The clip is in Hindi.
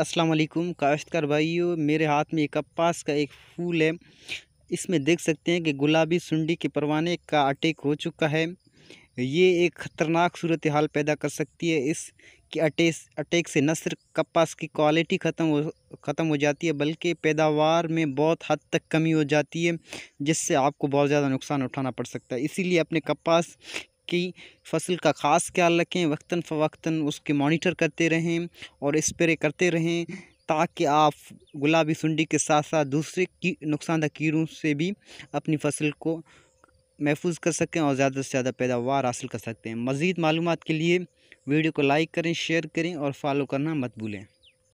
अस्सलाम वालेकुम काश्तकार भाइयों मेरे हाथ में एक कपास का एक फूल है इसमें देख सकते हैं कि गुलाबी सुंडी के परवाने का अटैक हो चुका है ये एक ख़तरनाक सूरत हाल पैदा कर सकती है इस कि अटैक से न सिर्फ कपास की क्वालिटी ख़त्म हो ख़त्म हो जाती है बल्कि पैदावार में बहुत हद तक कमी हो जाती है जिससे आपको बहुत ज़्यादा नुकसान उठाना पड़ सकता है इसीलिए अपने कपास की फसल का ख़ास ख्याल रखें वक्ता फ़वक्ता उसके मॉनिटर करते रहें और इस्प्रे करते रहें ताकि आप गुलाबी सुंडी के साथ साथ दूसरे की नुकसानदा कीड़ों से भी अपनी फसल को महफूज कर सकें और ज़्यादा से ज़्यादा पैदावार हासिल कर सकते हैं मज़ीद मालूम के लिए वीडियो को लाइक करें शेयर करें और फॉलो करना मत भूलें